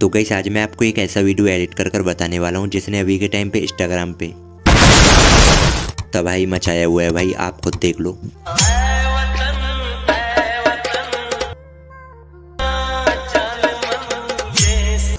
तो कई आज मैं आपको एक ऐसा वीडियो एडिट कर कर बताने वाला हूँ जिसने अभी के टाइम पे इंस्टाग्राम पे तबाही मचाया हुआ है भाई आप खुद देख लो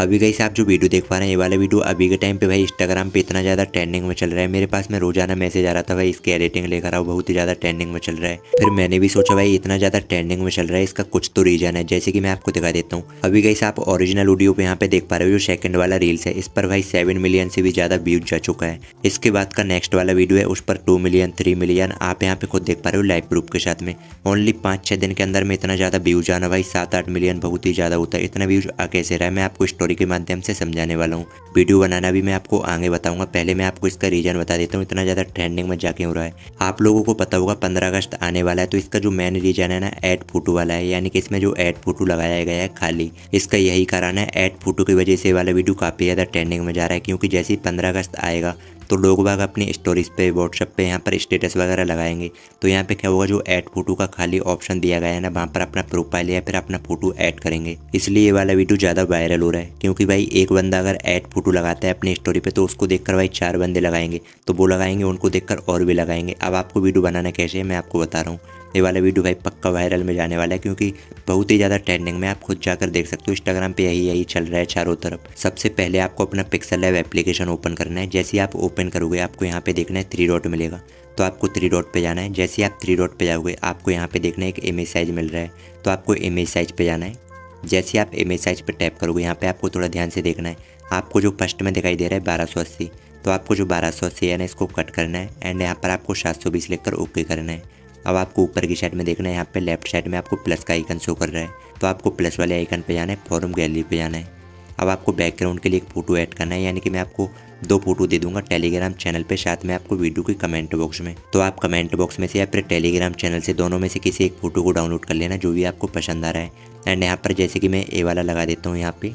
अभी गई आप जो वीडियो देख पा रहे हैं ये वाला वीडियो अभी के टाइम पे भाई इंस्टाग्राम पे इतना ज़्यादा ट्रेंडिंग में चल रहा है मेरे पास में रोजाना मैसेज आ रहा था भाई इसके एडिटिंग लेकर आओ बहुत ही ज़्यादा ट्रेंडिंग में चल रहा है फिर मैंने भी सोचा भाई इतना ज़्यादा ट्रेंडिंग में चल रहा है इसका कुछ तो रीजन है जैसे कि मैं आपको दिखा देता हूँ अभी गई आप ऑरिजिनल ऑडियो पे यहाँ पे देख पा रहे हो जो सेकंड वाला रील्स है इस पर भाई सेवन मिलियन से भी ज़्यादा व्यूज जा चुका है इसके बाद का नेक्स्ट वाला वीडियो है उस पर टू मिलियन थ्री मिलियन आप यहाँ पे खुद देख पा रहे हो लाइव प्रूफ के साथ में ओनली पांच छह दिन के अंदर में इतना ज़्यादा व्यूज आना भाई सात आठ मिलियन बहुत ही ज़्यादा होता है इतना व्यूज आ कैसे रहा है मैं आपको स्टोरी के माध्यम से समझाने वाला हूँ वीडियो बनाना भी मैं आपको आगे बताऊंगा पहले मैं आपको इसका रीजन बता देता हूँ इतना ज़्यादा ट्रेंडिंग में जाके हो रहा है आप लोगों को पता होगा पंद्रह अगस्त आने वाला है तो इसका जो मेन रीजन है ना एड फोटो वाला है यानी कि इसमें जो एड फोटो लगाया गया है खाली इसका यही कारण है एड फोटो की वजह से वाला वीडियो काफ़ी ज़्यादा ट्रेंडिंग में जा रहा है क्योंकि जैसे ही पंद्रह अगस्त आएगा तो लोग बाग अपनी स्टोरीज पे व्हाट्सअप पे यहाँ पर स्टेटस वगैरह लगाएंगे तो यहाँ पे क्या होगा जो ऐड फोटो का खाली ऑप्शन दिया गया है ना वहाँ पर अपना प्रोफाइल या फिर अपना फोटो ऐड करेंगे इसलिए ये वाला वीडियो ज़्यादा वायरल हो रहा है क्योंकि भाई एक बंदा अगर ऐड फोटो लगाता है अपनी स्टोरी पर तो उसको देखकर भाई चार बंदे लगाएंगे तो वो लगाएंगे उनको देखकर और भी लगाएंगे अब आपको वीडियो बनाना कैसे है मैं आपको बता रहा हूँ ये वाला वीडियो भाई पक्का वायरल में जाने वाला है क्योंकि बहुत ही ज़्यादा ट्रेंडिंग में आप खुद जाकर देख सकते हो इंस्टाग्राम पे यही यही चल रहा है चारों तरफ सबसे पहले आपको अपना पिक्सल लैब एप्लीकेशन ओपन करना है जैसे आप ओपन करोगे आपको यहाँ पे देखना है थ्री डॉट मिलेगा तो आपको थ्री डॉट पे जाना है जैसे आप थ्री डॉट पे जाओगे आपको यहाँ पे देखना है एक इमेज साइज मिल रहा है तो आपको इमेज साइज पे जाना है जैसे आप इमेज साइज पर टैप करोगे यहाँ पे आपको थोड़ा ध्यान से देखना है आपको जो फर्स्ट में दिखाई दे रहा है बारह सौ अस्सी तो आपको जो बारह सौ अस्सी है ना इसको कट करना है एंड यहाँ पर आपको सात सौ बीस लेकर ओके करना है अब आपको ऊपर की साइड में देखना है यहाँ पे लेफ्ट साइड में आपको प्लस का आइकन शो कर रहा है तो आपको प्लस वाले आइकन पे जाना है फॉरम गैलरी पे जाना है अब आपको बैकग्राउंड के लिए एक फ़ोटो ऐड करना है यानी कि मैं आपको दो फोटो दे दूंगा टेलीग्राम चैनल पे साथ में आपको वीडियो के कमेंट बॉक्स में तो आप कमेंट बॉक्स में से या फिर टेलीग्राम चैनल से दोनों में से किसी एक फ़ोटो को डाउनलोड कर लेना जो भी आपको पसंद आ रहा है एंड यहाँ पर जैसे कि मैं ए वाला लगा देता हूँ यहाँ पे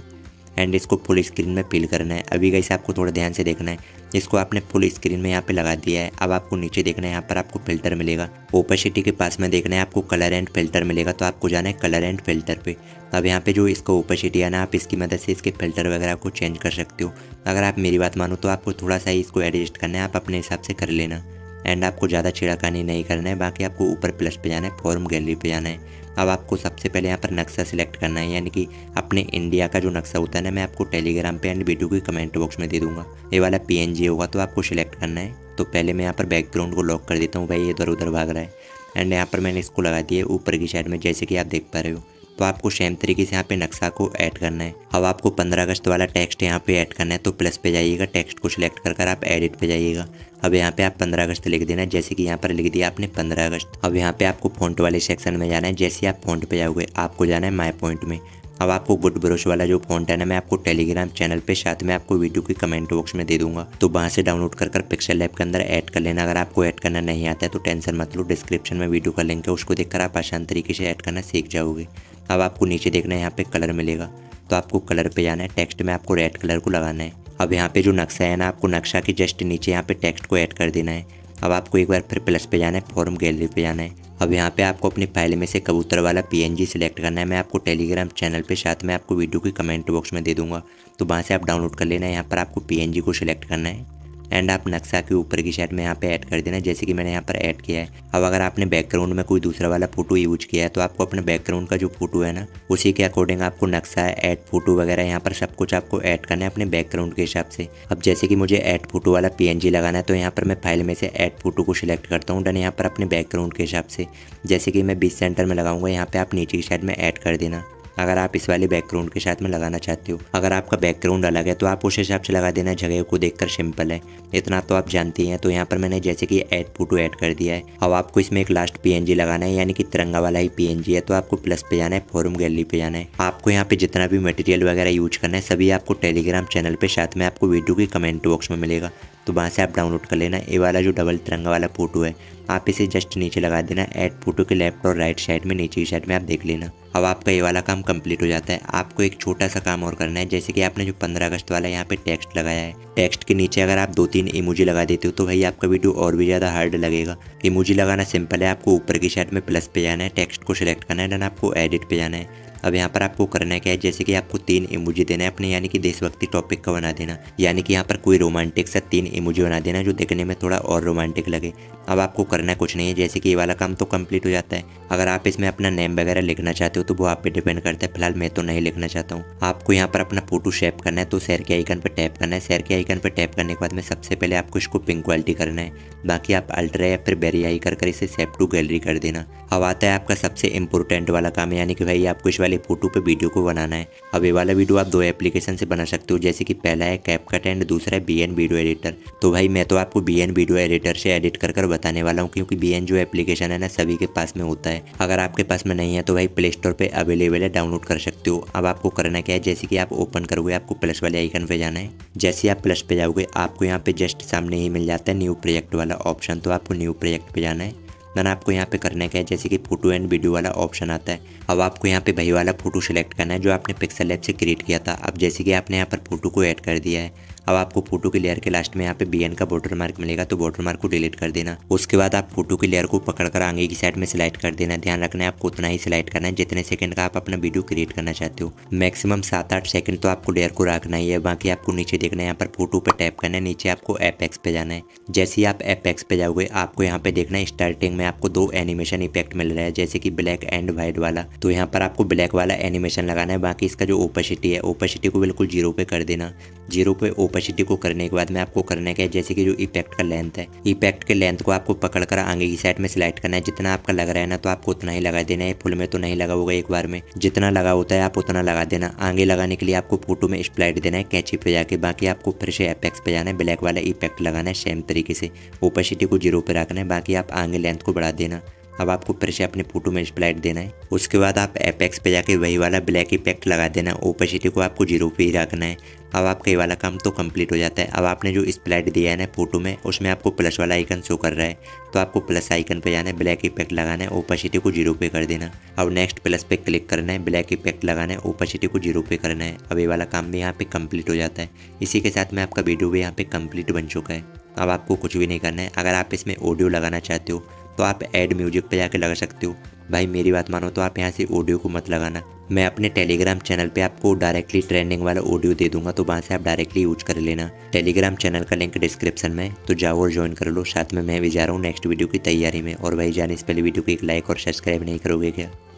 एंड इसको फुल स्क्रीन में फिल करना है अभी कैसे आपको थोड़ा ध्यान से देखना है इसको आपने फुल स्क्रीन में यहाँ पे लगा दिया है अब आपको नीचे देखना है यहाँ पर आपको फिल्टर मिलेगा ओपेसिटी के पास में देखना है आपको कलर एंड फिल्टर मिलेगा तो आपको जाना है कलर एंड फिल्टर पे तो अब यहाँ पे जो इसका ओपेसिटी है ना आप इसकी मदद से इसके फिल्टर वगैरह को चेंज कर सकते हो अगर आप मेरी बात मानो तो आपको थोड़ा सा ही इसको एडजस्ट करना है आप अपने हिसाब से कर लेना एंड आपको ज़्यादा छिड़ाकानी नहीं करना है बाकी आपको ऊपर प्लस पे जाना है फॉर्म गैलरी पे जाना है अब आपको सबसे पहले यहाँ पर नक्शा सिलेक्ट करना है यानी कि अपने इंडिया का जो नक्शा होता है ना मैं आपको टेलीग्राम पे एंड वीडियो के कमेंट बॉक्स में दे दूंगा ये वाला पी होगा तो आपको सिलेक्ट करना है तो पहले मैं यहाँ पर बैकग्राउंड को लॉक कर देता हूँ भाई इधर उधर भाग रहा है एंड यहाँ पर मैंने इसको लगा दिया ऊपर की साइड में जैसे कि आप देख पा रहे हो तो आपको सेम तरीके से यहाँ पे नक्शा को ऐड करना है अब आपको 15 अगस्त वाला टेक्स्ट यहाँ पे ऐड करना है तो प्लस पे जाइएगा टेक्स्ट को सिलेक्ट कर कर आप एडिट पे जाइएगा अब यहाँ पे आप 15 अगस्त लिख देना है जैसे कि यहाँ पर लिख दिया आपने 15 अगस्त अब यहाँ पे आपको फोन वाले सेक्शन में जाना है जैसे आप फोन पे जाओगे आपको जाना है माई पॉइंट में अब आपको गुड ब्रश वाला जो फोन है ना मैं आपको टेलीग्राम चैनल पे साथ में आपको वीडियो की कमेंट बॉक्स में दे दूंगा तो वहाँ से डाउनलोड कर कर पिक्सल लैब के अंदर ऐड कर लेना अगर आपको ऐड करना नहीं आता है तो टेंशन मत लो डिस्क्रिप्शन में वीडियो का लिंक है उसको देखकर आप आसान तरीके से ऐड करना सीख जाओगे अब आपको नीचे देखना है यहाँ पे कलर मिलेगा तो आपको कलर पे जाना है टेक्स्ट में आपको रेड कलर को लगाना है अब यहाँ पे जो नक्शा है ना आपको नक्शा के जस्ट नीचे यहाँ पे टेक्स्ट को ऐड कर देना है अब आपको एक बार फिर प्लस पे जाना है फॉर्म गैलरी पे जाना है अब यहाँ पे आपको अपनी फाइल में से कबूतर वाला पीएनजी सिलेक्ट करना है मैं आपको टेलीग्राम चैनल पे साथ में आपको वीडियो की कमेंट बॉक्स में दे दूंगा तो वहाँ से आप डाउनलोड कर लेना है यहाँ पर आपको पी को सिलेक्ट करना है एंड आप नक्शा के ऊपर की साइड में यहाँ पे ऐड कर देना जैसे कि मैंने यहाँ पर ऐड किया है अब अगर आपने बैकग्राउंड में कोई दूसरा वाला फोटो यूज किया है तो आपको अपने बैकग्राउंड का जो फोटो है ना उसी के अकॉर्डिंग आपको नक्शा ऐड फोटो वगैरह यहाँ पर सब कुछ आपको ऐड करना है अपने बैकग्राउंड के हिसाब से अब जैसे कि मुझे ऐड फोटो वाला पी लगाना है तो यहाँ पर मैं फाइल में से ऐड फोटो को सिलेक्ट करता हूँ डन यहाँ पर अपने बैकग्राउंड के हिसाब से जैसे कि मैं बीस सेंटर में लगाऊंगा यहाँ पर आप नीचे की साइड में ऐड कर देना अगर आप इस वाले बैकग्राउंड के साथ में लगाना चाहते हो अगर आपका बैकग्राउंड अलग है तो आप उस हिसाब से लगा देना जगह को देखकर सिंपल है इतना तो आप जानती हैं तो यहाँ पर मैंने जैसे कि एड फोटो ऐड कर दिया है अब आपको इसमें एक लास्ट पी लगाना है यानी कि तिरंगा वाला ही पी है तो आपको प्लस पे जाना है फॉरम गैलरी पे जाना है आपको यहाँ पे जितना भी मटेरियल वगैरह यूज करना है सभी आपको टेलीग्राम चैनल पे साथ में आपको वीडियो के कमेंट बॉक्स में मिलेगा तो वहाँ से आप डाउनलोड कर लेना ये वाला जो डबल तिरंगा वाला फोटो है आप इसे जस्ट नीचे लगा देना एड फोटो के लेफ्ट और राइट साइड में नीचे की साइड में आप देख लेना अब आपका ये वाला काम कंप्लीट हो जाता है आपको एक छोटा सा काम और करना है जैसे कि आपने जो पंद्रह अगस्त वाला यहाँ पे टेक्स्ट लगाया है टेक्स्ट के नीचे अगर आप दो तीन इमोजी लगा देते हो तो भाई आपका वीडियो और भी ज़्यादा हार्ड लगेगा इमोजी लगाना सिंपल है आपको ऊपर की साइड में प्लस पे जाना है टेक्स्ट को सिलेक्ट करना है देन आपको एडिट पे जाना है अब यहाँ पर आपको करना क्या है जैसे कि आपको तीन इमोजी देना है अपने यानी कि देशभक्ति टॉपिक का बना देना यानी कि यहाँ पर कोई रोमांटिक सा तीन इमोजी बना देना जो देखने में थोड़ा और रोमांटिक लगे अब आपको कर करना कुछ नहीं है जैसे कि ये वाला काम तो कंप्लीट हो जाता है अगर आप इसमें अपना नेम वगैरह लिखना चाहते हो तो वो आप पे डिपेंड करता है फिलहाल मैं तो नहीं लिखना चाहता हूँ आपको यहाँ पर अपना फोटो शेप करना है तो शेयर के आइकन पर टैप करना है शेयर के आइकन पर टैप करने के बाद में सबसे पहले आपको इसको पिंक क्वालिटी करना है बाकी आप अल्ट्रा या फिर बेरियाई कर कर इसे सेप टू गैलरी कर देना अब आता है आपका सबसे इंपॉर्टेंट वाला काम यानी कि भाई आपको इस वाले फोटो पर वीडियो को बनाना है अब ये वाला वीडियो आप दो एप्लीकेशन से बना सकते हो जैसे कि पहला है कैप एंड दूसरा है बी वीडियो एडिटर तो भाई मैं तो आपको बी वीडियो एडिटर से एडिट कर कर बताने वाला रहा हूँ क्योंकि बी जो एप्लीकेशन है ना सभी के पास में होता है अगर आपके पास में नहीं है तो भाई प्ले स्टोर पर अवेलेबल है डाउनलोड कर सकते हो अब आपको करना क्या है जैसे कि आप ओपन करोगे आपको प्लस वाले आइकन पे जाना है जैसे आप प्लस पे जाओगे आपको यहाँ पे जस्ट सामने ही मिल जाता है न्यू प्रोजेक्ट वाला ऑप्शन तो आपको न्यू प्रोजेक्ट पे जाना है देन आपको यहाँ पे करने का है जैसे कि फोटो एंड वीडियो वाला ऑप्शन आता है अब आपको यहाँ पे भाई वाला फोटो सेलेक्ट करना है जो आपने पिक्सल ऐप से क्रिएट किया था अब जैसे कि आपने यहाँ पर फोटो को ऐड कर दिया है अब आपको फोटो के लेयर के लास्ट में यहाँ पे बी का बॉर्डर मार्क मिलेगा तो बॉर्डर मार्क को डिलीट कर देना उसके बाद आप फोटो के लेयर को पकड़कर आगे की साइड में सिलेक्ट कर देना ध्यान रखना है आपको उतना ही सिलेक्ट करना है जितने सेकंड का आप अपना वीडियो क्रिएट करना चाहते हो मैक्सिमम सात आठ सेकंड तो आपको लेयर को रखना ही है बाकी आपको नीचे देखना है यहाँ पर फोटो पे टैप करना है नीचे आपको एपेक्स पे जाना है जैसे ही आप एपेक्स पे जाओगे आपको यहाँ पे देखना है स्टार्टिंग में आपको दो एनिमेशन इफेक्ट मिल रहा है जैसे कि ब्लैक एंड व्हाइट वाला तो यहाँ पर आपको ब्लैक वाला एनिमेशन लगाना है बाकी इसका जो ओपेसिटी है ओपेसिटी को बिल्कुल जीरो पे कर देना जीरो पे ओपेसिटी को करने के बाद में आपको करने का है जैसे कि जो इफेक्ट का लेंथ है इफेक्ट के लेंथ को आपको पकड़कर आगे की साइड में सिलेक्ट करना है जितना आपका लग रहा है ना तो आपको उतना ही लगा देना है फुल में तो नहीं लगा होगा एक बार में जितना लगा होता है आप उतना लगा देना आगे लगाने के लिए आपको फोटो में स्प्लाइट देना है कैची पे जाके बाकी आपको फिर से एपेक्स पे जाना है ब्लैक वाला इफेक्ट लगाना है सेम तरीके से ओपेसिटी को जीरो पे रखना है बाकी आप आगे लेंथ को बढ़ा देना अब आपको फिर से अपने फोटो में स्प्लाइट देना है उसके बाद आप एपेक्स पे जाके वही वाला ब्लैक इफेक्ट लगा देना है ओपेसिटी को आपको जीरो पे ही रखना है अब आपका ये वाला काम तो कंप्लीट हो जाता है अब आपने जो स्प्लाइट दिया है ना फोटो में उसमें आपको प्लस वाला आइकन शो कर रहा है तो आपको प्लस आइकन पे जाना है ब्लैक इफेक्ट लगाना है ओपेसिटी को जीरो पे कर देना अब नेक्स्ट प्लस पे क्लिक करना है ब्लैक इफेक्ट लगाना है ओपेसिटी को जीरो पे करना है अब ये वाला काम भी यहाँ पे कंप्लीट हो जाता है इसी के साथ में आपका वीडियो भी यहाँ पे कंप्लीट बन चुका है अब आपको कुछ भी नहीं करना है अगर आप इसमें ऑडियो लगाना चाहते हो तो आप ऐड म्यूजिक पे जाकर लगा सकते हो भाई मेरी बात मानो तो आप यहाँ से ऑडियो को मत लगाना मैं अपने टेलीग्राम चैनल पे आपको डायरेक्टली ट्रेंडिंग वाला ऑडियो दे दूंगा तो वहाँ से आप डायरेक्टली यूज कर लेना टेलीग्राम चैनल का लिंक डिस्क्रिप्शन में तो जाओ और ज्वाइन कर लो साथ में मैं भी जा रहा हूँ नेक्स्ट वीडियो की तैयारी में और भाई जाने से पहले वीडियो को एक लाइक और सब्सक्राइब नहीं करोगे क्या